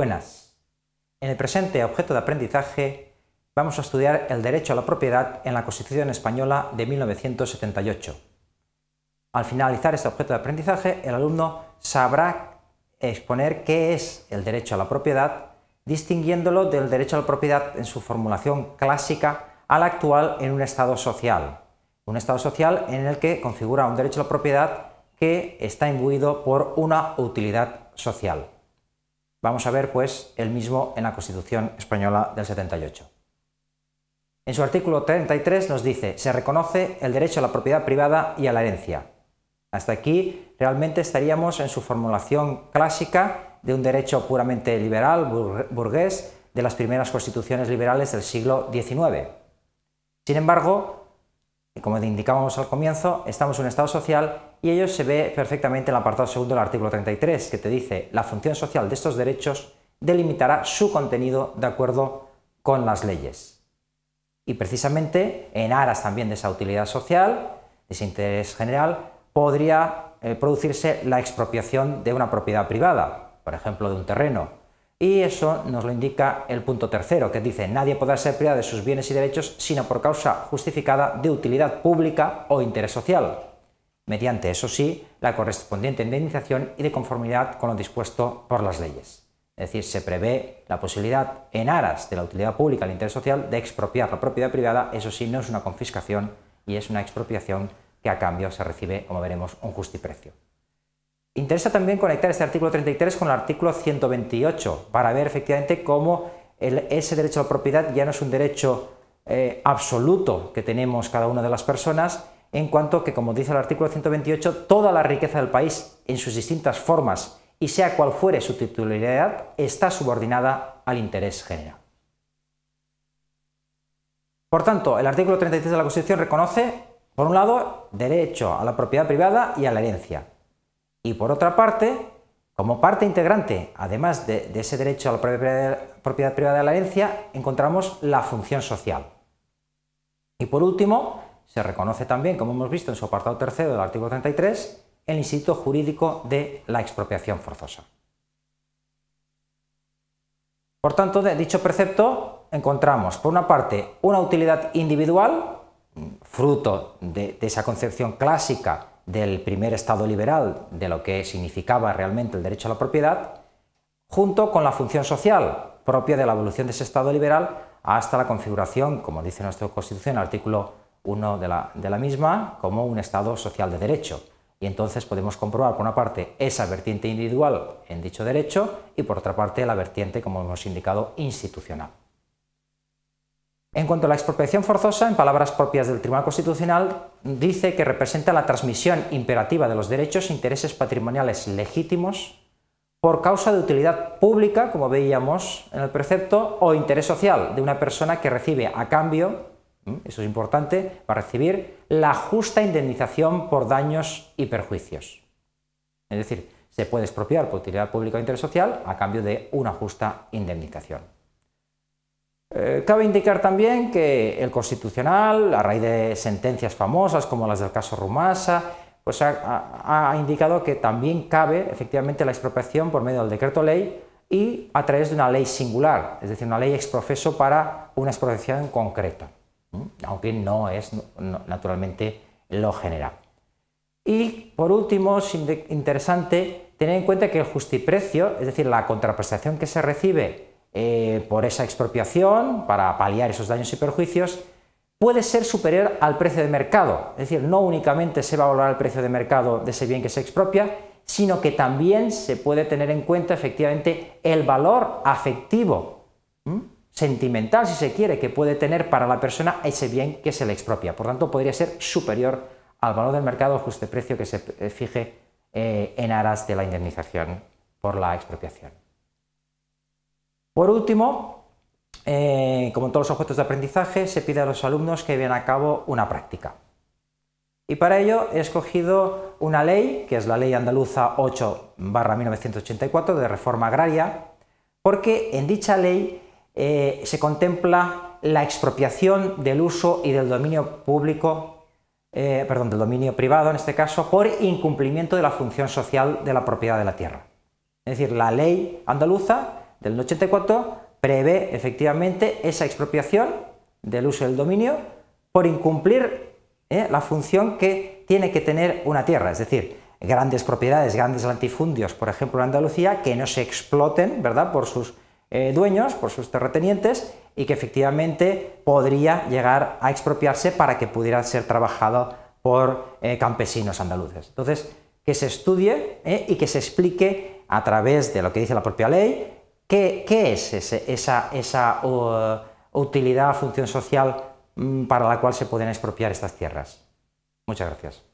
Buenas. En el presente objeto de aprendizaje vamos a estudiar el derecho a la propiedad en la Constitución Española de 1978. Al finalizar este objeto de aprendizaje, el alumno sabrá exponer qué es el derecho a la propiedad, distinguiéndolo del derecho a la propiedad en su formulación clásica a la actual en un Estado social. Un Estado social en el que configura un derecho a la propiedad que está imbuido por una utilidad social. Vamos a ver, pues, el mismo en la Constitución Española del 78. En su artículo 33 nos dice, se reconoce el derecho a la propiedad privada y a la herencia. Hasta aquí realmente estaríamos en su formulación clásica de un derecho puramente liberal, burgués, de las primeras constituciones liberales del siglo XIX. Sin embargo, como te indicábamos al comienzo, estamos en un estado social y ello se ve perfectamente en el apartado segundo del artículo 33, que te dice la función social de estos derechos delimitará su contenido de acuerdo con las leyes. Y precisamente en aras también de esa utilidad social, de ese interés general, podría eh, producirse la expropiación de una propiedad privada, por ejemplo, de un terreno, y eso nos lo indica el punto tercero, que dice, nadie podrá ser privado de sus bienes y derechos sino por causa justificada de utilidad pública o interés social, mediante, eso sí, la correspondiente indemnización y de conformidad con lo dispuesto por las leyes. Es decir, se prevé la posibilidad, en aras de la utilidad pública, el interés social, de expropiar la propiedad privada, eso sí, no es una confiscación y es una expropiación que a cambio se recibe, como veremos, un justiprecio. Interesa también conectar este artículo 33 con el artículo 128 para ver efectivamente cómo ese derecho a la propiedad ya no es un derecho eh, absoluto que tenemos cada una de las personas, en cuanto que, como dice el artículo 128, toda la riqueza del país en sus distintas formas y sea cual fuere su titularidad, está subordinada al interés general. Por tanto, el artículo 33 de la Constitución reconoce, por un lado, derecho a la propiedad privada y a la herencia, y por otra parte, como parte integrante, además de, ese derecho a la propiedad privada de la herencia, encontramos la función social. Y por último, se reconoce también, como hemos visto en su apartado tercero del artículo 33, el instituto jurídico de la expropiación forzosa. Por tanto, de dicho precepto encontramos, por una parte, una utilidad individual, fruto de esa concepción clásica del primer Estado liberal, de lo que significaba realmente el derecho a la propiedad, junto con la función social propia de la evolución de ese Estado liberal hasta la configuración, como dice nuestra Constitución, artículo 1 de la, de la misma, como un Estado social de derecho. Y entonces podemos comprobar, por una parte, esa vertiente individual en dicho derecho y, por otra parte, la vertiente, como hemos indicado, institucional. En cuanto a la expropiación forzosa, en palabras propias del Tribunal Constitucional, dice que representa la transmisión imperativa de los derechos e intereses patrimoniales legítimos por causa de utilidad pública, como veíamos en el precepto, o interés social de una persona que recibe a cambio, eso es importante, va a recibir la justa indemnización por daños y perjuicios. Es decir, se puede expropiar por utilidad pública o interés social a cambio de una justa indemnización. Eh, cabe indicar también que el Constitucional, a raíz de sentencias famosas como las del caso Rumasa, pues ha, indicado que también cabe efectivamente la expropiación por medio del decreto ley y a través de una ley singular, es decir, una ley exprofeso para una expropiación concreta, aunque no es naturalmente lo general. Y por último, es interesante tener en cuenta que el justiprecio, es decir, la contraprestación que se recibe eh, por esa expropiación para paliar esos daños y perjuicios puede ser superior al precio de mercado. Es decir, no únicamente se va a valorar el precio de mercado de ese bien que se expropia, sino que también se puede tener en cuenta efectivamente el valor afectivo, sentimental si se quiere, que puede tener para la persona ese bien que se le expropia. Por tanto, podría ser superior al valor del mercado justo precio que se eh, fije eh, en aras de la indemnización por la expropiación. Por último, eh, como en todos los objetos de aprendizaje, se pide a los alumnos que lleven a cabo una práctica. Y para ello he escogido una ley, que es la Ley Andaluza 8-1984 de reforma agraria, porque en dicha ley eh, se contempla la expropiación del uso y del dominio público, eh, perdón, del dominio privado en este caso, por incumplimiento de la función social de la propiedad de la tierra. Es decir, la ley andaluza del 84 prevé efectivamente esa expropiación del uso del dominio por incumplir ¿eh? la función que tiene que tener una tierra, es decir, grandes propiedades, grandes latifundios, por ejemplo en Andalucía, que no se exploten ¿verdad? por sus eh, dueños, por sus terratenientes, y que efectivamente podría llegar a expropiarse para que pudiera ser trabajado por eh, campesinos andaluces. Entonces, que se estudie y que se explique a través de lo que dice la propia ley, ¿Qué, es esa, uh, utilidad, función social mm, para la cual se pueden expropiar estas tierras? Muchas gracias.